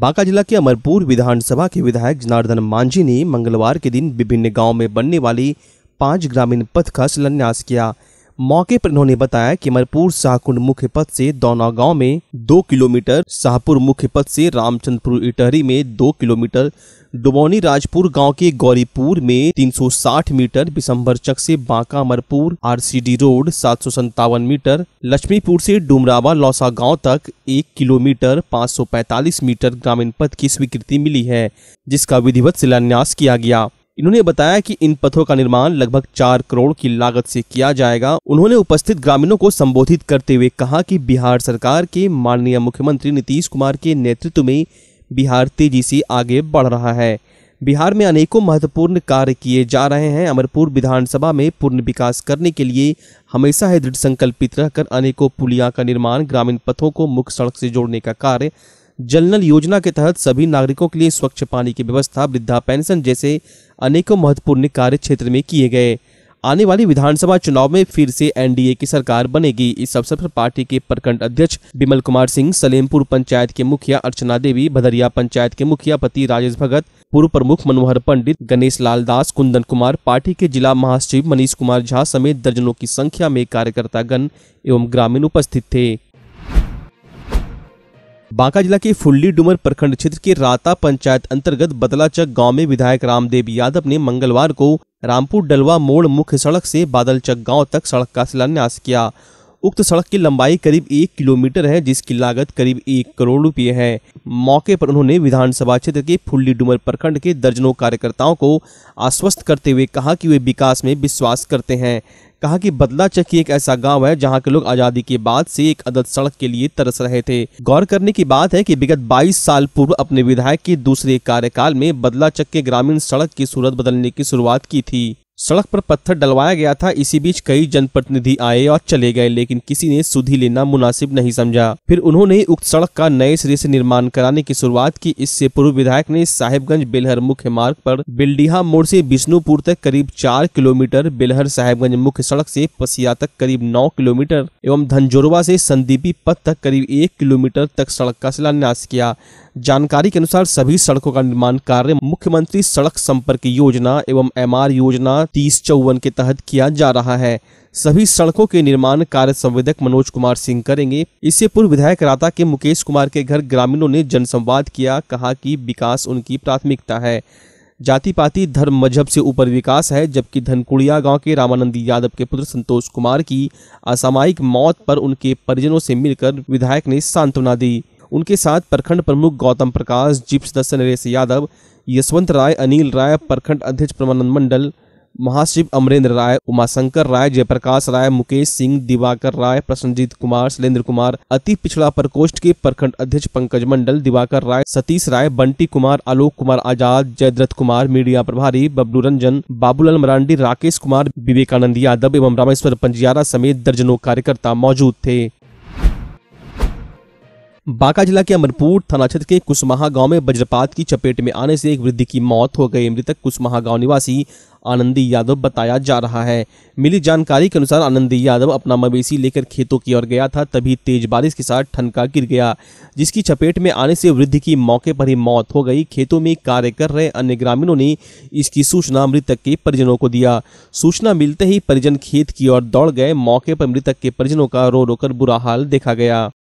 बांका जिला के अमरपुर विधानसभा के विधायक जनार्दन मांझी ने मंगलवार के दिन विभिन्न गांव में बनने वाली पांच ग्रामीण पथ का शिलान्यास किया मौके पर इन्होंने बताया कि मरपुर शाहकुंड मुख्य पथ से दौना गांव में दो किलोमीटर शाहपुर मुख्य पथ से रामचंद्रपुर इटहरी में दो किलोमीटर डुबौनी राजपुर गांव के गौरीपुर में 360 मीटर बिसम्बर चक से बांका मरपुर आरसीडी रोड सात मीटर लक्ष्मीपुर से डुमरावा लौसा गांव तक एक किलोमीटर 545 मीटर ग्रामीण पथ की स्वीकृति मिली है जिसका विधिवत शिलान्यास किया गया इन्होंने बताया कि इन पथों का निर्माण लगभग चार करोड़ की लागत से किया जाएगा उन्होंने उपस्थित ग्रामीणों को संबोधित करते हुए कहा कि बिहार सरकार के माननीय मुख्यमंत्री नीतीश कुमार के नेतृत्व में बिहार तेजी से आगे बढ़ रहा है बिहार में अनेकों महत्वपूर्ण कार्य किए जा रहे हैं अमरपुर विधानसभा में पूर्ण विकास करने के लिए हमेशा है दृढ़ संकल्पित रहकर अनेकों पुलिया का निर्माण ग्रामीण पथों को मुख्य सड़क से जोड़ने का कार्य जल नल योजना के तहत सभी नागरिकों के लिए स्वच्छ पानी की व्यवस्था वृद्धा पेंशन जैसे अनेकों महत्वपूर्ण कार्य क्षेत्र में किए गए आने वाली विधानसभा चुनाव में फिर से एनडीए की सरकार बनेगी इस अवसर पर पार्टी के प्रखंड अध्यक्ष बिमल कुमार सिंह सलेमपुर पंचायत के मुखिया अर्चना देवी भदरिया पंचायत के मुखिया पति राजेश भगत पूर्व प्रमुख मनोहर पंडित गणेश लाल दास कुंदन कुमार पार्टी के जिला महासचिव मनीष कुमार झा समेत दर्जनों की संख्या में कार्यकर्तागण एवं ग्रामीण उपस्थित थे बांका जिला के फुल्ली डुमर प्रखंड क्षेत्र के राता पंचायत अंतर्गत बदलाचक गांव में विधायक रामदेव यादव ने मंगलवार को रामपुर डलवा मोड़ मुख्य सड़क से बादलचक गांव तक सड़क का शिलान्यास किया उक्त सड़क की लंबाई करीब एक किलोमीटर है जिसकी लागत करीब एक करोड़ रुपए है मौके पर उन्होंने विधानसभा क्षेत्र के फुल्ली डुमर प्रखंड के दर्जनों कार्यकर्ताओं को आश्वस्त करते हुए कहा कि वे विकास में विश्वास करते हैं कहा कि बदला चक्की एक ऐसा गांव है जहां के लोग आजादी के बाद से एक अदद सड़क के लिए तरस रहे थे गौर करने की बात है कि विगत 22 साल पूर्व अपने विधायक के दूसरे कार्यकाल में बदला चक्के ग्रामीण सड़क की सूरत बदलने की शुरुआत की थी सड़क पर पत्थर डलवाया गया था इसी बीच कई जनप्रतिनिधि आए और चले गए लेकिन किसी ने सुधी लेना मुनासिब नहीं समझा फिर उन्होंने उक्त सड़क का नए सिरे से निर्माण कराने की शुरुआत की इससे पूर्व विधायक ने साहेबगंज बेलहर मुख्य मार्ग पर बिल्डिहा मोड़ से बिष्णुपुर तक करीब चार किलोमीटर बेलहर साहेबगंज मुख्य सड़क ऐसी पसिया तक करीब नौ किलोमीटर एवं धनजोरवा ऐसी संदीपी पथ तक करीब एक किलोमीटर तक सड़क का शिलान्यास किया जानकारी के अनुसार सभी सड़कों का निर्माण कार्य मुख्यमंत्री सड़क संपर्क योजना एवं एमआर योजना योजना तीस चौवन के तहत किया जा रहा है सभी सड़कों के निर्माण कार्य संवेदक मनोज कुमार सिंह करेंगे इससे पूर्व विधायक राता के मुकेश कुमार के घर ग्रामीणों ने जनसंवाद किया कहा कि विकास उनकी प्राथमिकता है जाति पाति धर्म मजहब से ऊपर विकास है जबकि धनकुड़िया गांव के रामानंद यादव के पुत्र संतोष कुमार की असामायिक मौत पर उनके परिजनों से मिलकर विधायक ने सांत्वना दी उनके साथ प्रखंड प्रमुख गौतम प्रकाश जीप सदस्य नरेश यादव यशवंत राय अनिल राय प्रखंड अध्यक्ष प्रमानंद मंडल महाशिव अमरेंद्र राय उमाशंकर राय जयप्रकाश राय मुकेश सिंह दिवाकर राय प्रसन्नजीत कुमार शैलेंद्र कुमार अति पिछड़ा प्रकोष्ठ के प्रखंड अध्यक्ष पंकज मंडल दिवाकर राय सतीश राय बंटी कुमार आलोक कुमार आजाद जयद्रथ कुमार मीडिया प्रभारी बबलू रंजन बाबूलाल मरांडी राकेश कुमार विवेकानंद यादव एवं रामेश्वर पंजियारा समेत दर्जनों कार्यकर्ता मौजूद थे बांका जिला के अमरपुर थाना क्षेत्र के कुसमाहा गांव में वज्रपात की चपेट में आने से एक वृद्ध की मौत हो गई मृतक कुसमाहा गांव निवासी आनंदी यादव बताया जा रहा है मिली जानकारी के अनुसार आनंदी यादव अपना मवेशी लेकर खेतों की ओर गया था तभी तेज बारिश के साथ ठनका गिर गया जिसकी चपेट में आने से वृद्ध की मौके पर ही मौत हो गई खेतों में कार्य कर रहे अन्य ग्रामीणों ने इसकी सूचना मृतक के परिजनों को दिया सूचना मिलते ही परिजन खेत की ओर दौड़ गए मौके पर मृतक के परिजनों का रो रोकर बुरा हाल देखा गया